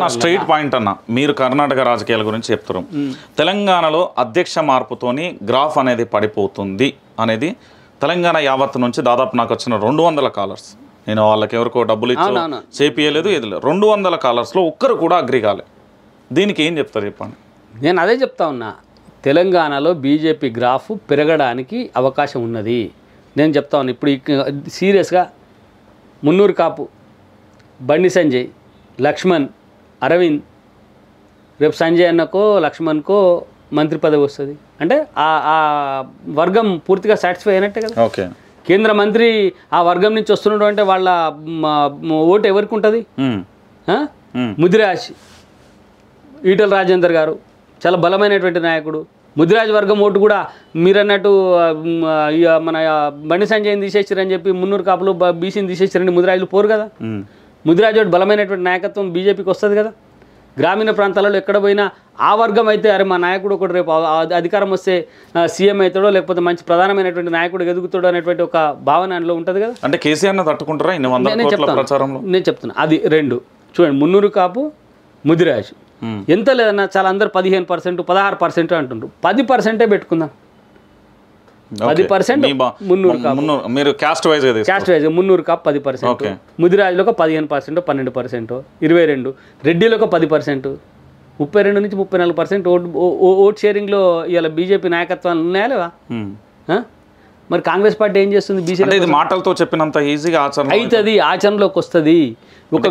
నా straight point అన్న మీరు కర్ణాటక రాజకీయాల గురించి చెప్తారు తెలంగాణలో అధ్యక్ష మార్పుతోని గ్రాఫ్ అనేది పడిపోతుంది అనేది తెలంగాణ యావత్ నుంచి దాదాపు నాకు వచ్చిన రెండు వందల కాలర్స్ నేను వాళ్ళకి ఎవరికో డబ్బులు ఇచ్చి చేపియలేదు ఏది లేదు రెండు వందల కాలర్స్లో ఒక్కరు కూడా అగ్రి కాలే దీనికి ఏం చెప్తారు చెప్పండి నేను అదే చెప్తా ఉన్నా తెలంగాణలో బీజేపీ గ్రాఫ్ పెరగడానికి అవకాశం ఉన్నది నేను చెప్తా ఉన్నా ఇప్పుడు సీరియస్గా మున్నూరు కాపు బండి సంజయ్ లక్ష్మణ్ అరవింద్ రేపు సంజయ్ అన్నకో లక్ష్మణ్కో మంత్రి పదవి వస్తుంది అంటే ఆ వర్గం పూర్తిగా సాటిస్ఫై అయినట్టే కదా ఓకే కేంద్ర మంత్రి ఆ వర్గం నుంచి అంటే వాళ్ళ ఓటు ఎవరికి ఉంటుంది ముదిరాజ్ ఈటల రాజేందర్ గారు చాలా బలమైనటువంటి నాయకుడు ముదిరాజ్ వర్గం ఓటు కూడా మీరన్నట్టు మన బండి సంజయ్ని తీసేసారని చెప్పి మున్నూరు కాపులు బీసీని తీసేసారని ముదిరాజులు పోరు కదా ముదిరాజోడు బలమైనటువంటి నాయకత్వం బీజేపీకి వస్తుంది కదా గ్రామీణ ప్రాంతాలలో ఎక్కడ పోయినా ఆ వర్గం అయితే అరే మా నాయకుడు ఒకటి రేపు అధికారం వస్తే సీఎం అవుతాడో లేకపోతే మంచి ప్రధానమైనటువంటి నాయకుడు ఎదుగుతాడో అనేటువంటి ఒక భావన అందులో ఉంటుంది కదా అంటే కేసీఆర్ తట్టుకుంటారా నేను చెప్తాను నేను చెప్తున్నా అది రెండు చూడండి మున్నూరు కాపు ముదిరాజు ఎంత లేదన్నా చాలా అందరు పదిహేను పర్సెంట్ పదహారు పర్సెంట్ అంటుండ్రు పది పర్సెంటే పెట్టుకుందాం పది పర్సెంట్ మీరు caste wise caste wise Munnuru Kapu పది పర్సెంట్ ముదిరాజులకు ఒక పదిహేను పర్సెంట్ పన్నెండు పర్సెంట్ ఇరవై రెండు రెడ్డిలకు పది పర్సెంట్ ముప్పై రెండు నుంచి ముప్పై నాలుగు పర్సెంట్ ఓట్ ఓట్ షేరింగ్లో ఇవాళ బీజేపీ నాయకత్వాలు ఉన్నాయా లేవా మరి కాంగ్రెస్ పార్టీ ఏం చేస్తుంది బీసీ మాటలతో చెప్పినంత ఈజీగా ఆచరణ అవుతుంది ఆచరణలోకి వస్తుంది ఒక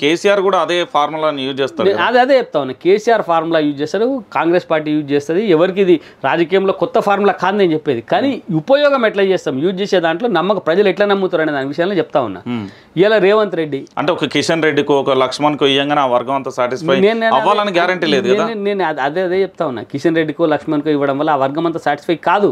కేసీఆర్ కూడా అదే ఫార్ములాని యూజ్ చేస్తారు అదే అదే చెప్తా ఉన్నా కేసీఆర్ ఫార్ములా యూజ్ చేస్తారు కాంగ్రెస్ పార్టీ యూజ్ చేస్తుంది ఎవరికి ఇది రాజకీయంలో కొత్త ఫార్ములా కాదు నేను చెప్పేది కానీ hmm. ఉపయోగం ఎట్లా చేస్తాం యూజ్ చేసే దాంట్లో నమ్మక ప్రజలు ఎట్లా నమ్ముతారు అనే దాని విషయంలో చెప్తా ఉన్నా hmm. ఇలా రేవంత్ రెడ్డి అంటే ఒక కిషన్ రెడ్డికి ఒక లక్ష్మణ్ ఇయ్యంగా నా వర్గం అంతా సాటిస్ఫై అవ్వాలని గ్యారంటీ లేదు నేను అదే అదే చెప్తా ఉన్నా కిషన్ రెడ్డికో లక్ష్మణ్కో ఇవ్వడం వల్ల ఆ వర్గం అంతా సాటిస్ఫై కాదు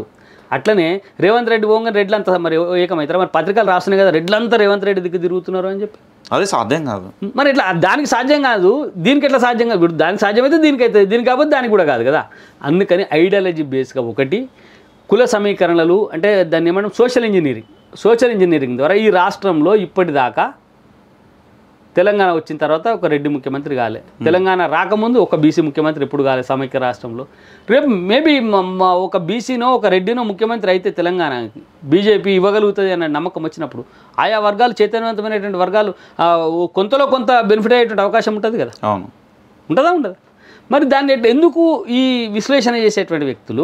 అట్లనే రేవంత్ రెడ్డి పోగానే అంతా మరి ఏకమవుతారు మరి పత్రికలు రాస్తున్నాయి కదా రెడ్లంతా రేవంత్ రెడ్డి దగ్గర తిరుగుతున్నారు అని చెప్పి అదే సాధ్యం కాదు మరి ఇట్లా దానికి సాధ్యం కాదు దీనికి ఎట్లా సాధ్యం కాదు దానికి సాధ్యమైతే దీనికి అవుతుంది దీనికి కాకపోతే దానికి కూడా కాదు కదా అందుకని ఐడియాలజీ బేస్గా ఒకటి కుల సమీకరణలు అంటే దాన్ని ఏమన్నా సోషల్ ఇంజనీరింగ్ సోషల్ ఇంజనీరింగ్ ద్వారా ఈ రాష్ట్రంలో ఇప్పటిదాకా తెలంగాణ వచ్చిన తర్వాత ఒక రెడ్డి ముఖ్యమంత్రి కాలే తెలంగాణ రాకముందు ఒక బీసీ ముఖ్యమంత్రి ఎప్పుడు కాలే సమైక్య రాష్ట్రంలో రేపు మేబీ ఒక బీసీనో ఒక రెడ్డినో ముఖ్యమంత్రి అయితే తెలంగాణ బీజేపీ ఇవ్వగలుగుతుంది అనే నమ్మకం వచ్చినప్పుడు ఆయా వర్గాలు చైతన్యవంతమైనటువంటి వర్గాలు కొంతలో కొంత బెనిఫిట్ అయ్యేటువంటి అవకాశం ఉంటుంది కదా అవును ఉంటుందా ఉండదు మరి దాన్ని ఎందుకు ఈ విశ్లేషణ చేసేటువంటి వ్యక్తులు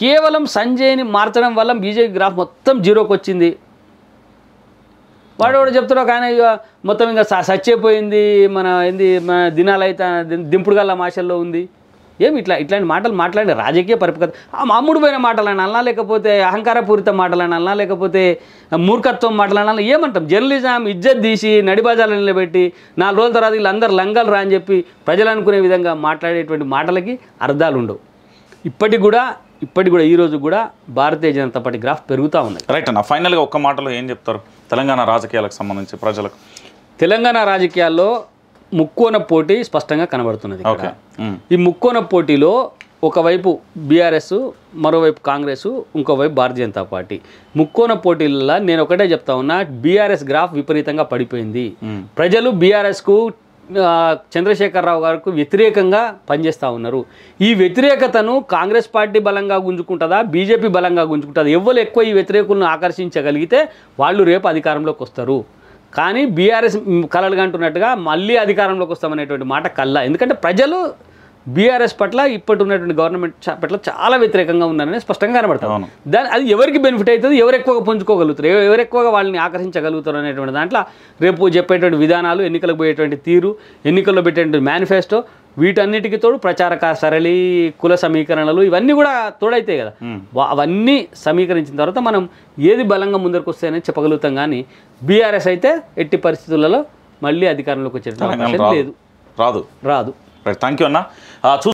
కేవలం సంజయ్ని మార్చడం వల్ల బీజేపీ గ్రాఫ్ మొత్తం జీరోకి వచ్చింది వాడు కూడా చెప్తున్నాడు కానీ మొత్తం ఇంకా అయిపోయింది మన ఏంది మన దినాలైతే దింపుడుగల్ల మాషల్లో ఉంది ఏమి ఇట్లా ఇట్లాంటి మాటలు మాట్లాడే రాజకీయ ఆ మామూడు పోయిన మాటలని అన్నా లేకపోతే అహంకారపూరిత మాటలని అన్నా లేకపోతే మూర్ఖత్వం మాటలని ఏమంటాం జర్నలిజం ఇజ్జత్ తీసి నడిబజాలు నిలబెట్టి నాలుగు రోజుల తర్వాత వీళ్ళందరూ లంగలు రా అని చెప్పి ప్రజలు అనుకునే విధంగా మాట్లాడేటువంటి మాటలకి అర్థాలు ఉండవు ఇప్పటికి కూడా ఇప్పటికి కూడా ఈరోజు కూడా భారతీయ జనతా పార్టీ గ్రాఫ్ పెరుగుతూ ఉంది రైట్ అన్న ఫైనల్గా ఒక్క మాటలో ఏం చెప్తారు తెలంగాణ రాజకీయాలకు సంబంధించి ప్రజలకు తెలంగాణ రాజకీయాల్లో ముక్కోన పోటీ స్పష్టంగా కనబడుతున్నది ఈ ముక్కోన పోటీలో ఒకవైపు బీఆర్ఎస్ మరోవైపు కాంగ్రెస్ ఇంకోవైపు భారతీయ జనతా పార్టీ ముక్కోన పోటీలలో నేను ఒకటే చెప్తా ఉన్నా బీఆర్ఎస్ గ్రాఫ్ విపరీతంగా పడిపోయింది ప్రజలు బీఆర్ఎస్కు చంద్రశేఖరరావు గారికి వ్యతిరేకంగా పనిచేస్తూ ఉన్నారు ఈ వ్యతిరేకతను కాంగ్రెస్ పార్టీ బలంగా గుంజుకుంటుందా బీజేపీ బలంగా గుంజుకుంటుంది ఎవ్వరు ఎక్కువ ఈ వ్యతిరేకులను ఆకర్షించగలిగితే వాళ్ళు రేపు అధికారంలోకి వస్తారు కానీ బీఆర్ఎస్ అంటున్నట్టుగా మళ్ళీ అధికారంలోకి వస్తామనేటువంటి మాట కల్లా ఎందుకంటే ప్రజలు బీఆర్ఎస్ పట్ల ఇప్పటి ఉన్నటువంటి గవర్నమెంట్ పట్ల చాలా వ్యతిరేకంగా ఉన్నారని స్పష్టంగా కనబడతాను దాని అది ఎవరికి బెనిఫిట్ అవుతుంది ఎవరు ఎక్కువగా పుంజుకోగలుగుతారు ఎవరు ఎక్కువగా వాళ్ళని ఆకర్షించగలుగుతారు అనేటువంటి దాంట్లో రేపు చెప్పేటువంటి విధానాలు ఎన్నికలకు పోయేటువంటి తీరు ఎన్నికల్లో పెట్టేటువంటి మేనిఫెస్టో వీటన్నిటికీ తోడు ప్రచార సరళి కుల సమీకరణలు ఇవన్నీ కూడా తోడైతాయి కదా అవన్నీ సమీకరించిన తర్వాత మనం ఏది బలంగా ముందరకు వస్తాయని చెప్పగలుగుతాం కానీ బీఆర్ఎస్ అయితే ఎట్టి పరిస్థితులలో మళ్ళీ అధికారంలోకి వచ్చేటువంటి లేదు రాదు రాదు థ్యాంక్ యూ అన్న